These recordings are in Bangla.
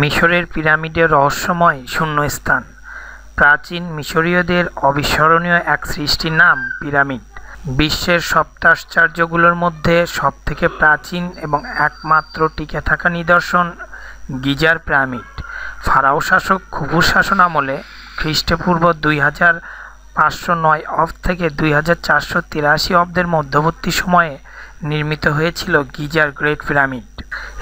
মিশরের পিরামিডের রহস্যময় শূন্যস্থান প্রাচীন মিশরীয়দের অবিস্মরণীয় এক সৃষ্টির নাম পিরামিড বিশ্বের সপ্তাশ্চর্যগুলোর মধ্যে সবথেকে প্রাচীন এবং একমাত্র টিকে থাকা নিদর্শন গিজার পিরামিড ফারাও শাসক খুবুর শাসন আমলে খ্রিস্টপূর্ব দুই হাজার পাঁচশো নয় অফ থেকে দুই হাজার চারশো তিরাশি অব্দের মধ্যবর্তী সময়ে নির্মিত হয়েছিল গিজার গ্রেট পিরামিড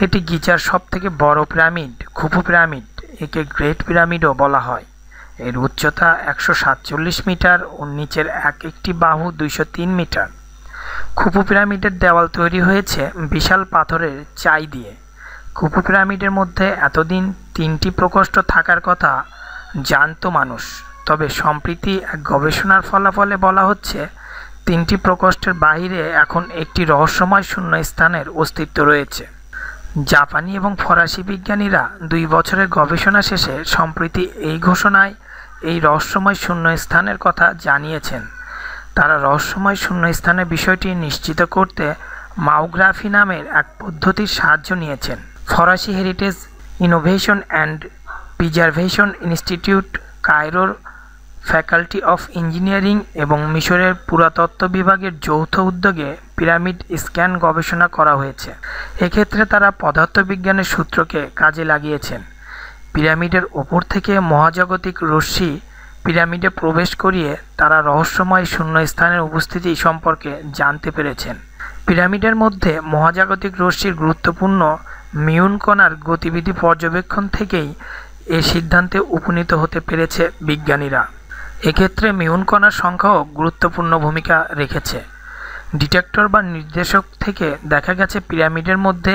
এটি গিজার সবথেকে বড় পিরামিড খুপু পিরামিড একে গ্রেট পিরামিডও বলা হয় এর উচ্চতা একশো সাতচল্লিশ মিটার ও নিচের এক একটি বাহু দুইশো তিন মিটার খুপু পিরামিডের দেওয়াল তৈরি হয়েছে বিশাল পাথরের চাই দিয়ে খুপু পিরামিডের মধ্যে এতদিন তিনটি প্রকোষ্ঠ থাকার কথা জানত মানুষ তবে সম্প্রীতি এক গবেষণার ফলাফলে বলা হচ্ছে তিনটি প্রকোষ্ঠের বাহিরে এখন একটি রহস্যময় শূন্য স্থানের অস্তিত্ব রয়েছে জাপানি এবং ফরাসি বিজ্ঞানীরা দুই বছরের গবেষণা শেষে সম্প্রতি এই ঘোষণায় এই রহস্যময় শূন্য স্থানের কথা জানিয়েছেন তারা রহস্যময় শূন্য স্থানের বিষয়টি নিশ্চিত করতে মাওগ্রাফি নামের এক পদ্ধতির সাহায্য নিয়েছেন ফরাসি heritage innovation and preservation institute কায়রোর ফ্যাকাল্টি অফ ইঞ্জিনিয়ারিং এবং মিশরের পুরাতত্ত্ব বিভাগের যৌথ উদ্যোগে পিরামিড স্ক্যান গবেষণা করা হয়েছে এক্ষেত্রে তারা পদার্থবিজ্ঞানের সূত্রকে কাজে লাগিয়েছেন পিরামিডের ওপর থেকে মহাজাগতিক রশ্মি পিরামিডে প্রবেশ করিয়ে তারা রহস্যময় শূন্যস্থানের উপস্থিতি সম্পর্কে জানতে পেরেছেন পিরামিডের মধ্যে মহাজাগতিক রশ্মির গুরুত্বপূর্ণ মিউন কণার গতিবিধি পর্যবেক্ষণ থেকেই এ সিদ্ধান্তে উপনীত হতে পেরেছে বিজ্ঞানীরা এক্ষেত্রে মিউন কণার সংখ্যাও গুরুত্বপূর্ণ ভূমিকা রেখেছে ডিটেক্টর বা নির্দেশক থেকে দেখা গেছে পিরামিডের মধ্যে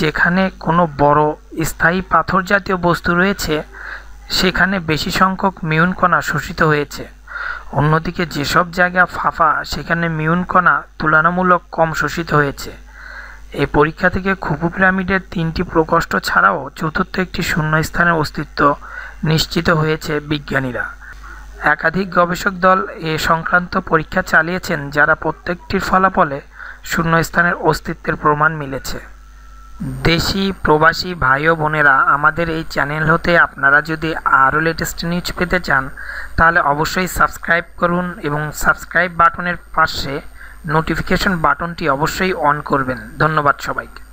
যেখানে কোনো বড় স্থায়ী পাথর জাতীয় বস্তু রয়েছে সেখানে বেশি সংখ্যক মিউন কণা শোষিত হয়েছে অন্যদিকে যেসব জায়গা ফাঁফা সেখানে মিউন কণা তুলনামূলক কম শোষিত হয়েছে এই পরীক্ষা থেকে খুপু পিরামিডের তিনটি প্রকোষ্ঠ ছাড়াও চতুর্থ একটি শূন্য স্থানের অস্তিত্ব নিশ্চিত হয়েছে বিজ্ঞানীরা একাধিক গবেষক দল এ সংক্রান্ত পরীক্ষা চালিয়েছেন যারা প্রত্যেকটির ফলাফলে শূন্যস্থানের অস্তিত্বের প্রমাণ মিলেছে দেশি প্রবাসী ভাই ও বোনেরা আমাদের এই চ্যানেল হতে আপনারা যদি আরও লেটেস্ট নিউজ পেতে চান তাহলে অবশ্যই সাবস্ক্রাইব করুন এবং সাবস্ক্রাইব বাটনের পাশে নোটিফিকেশন বাটনটি অবশ্যই অন করবেন ধন্যবাদ সবাইকে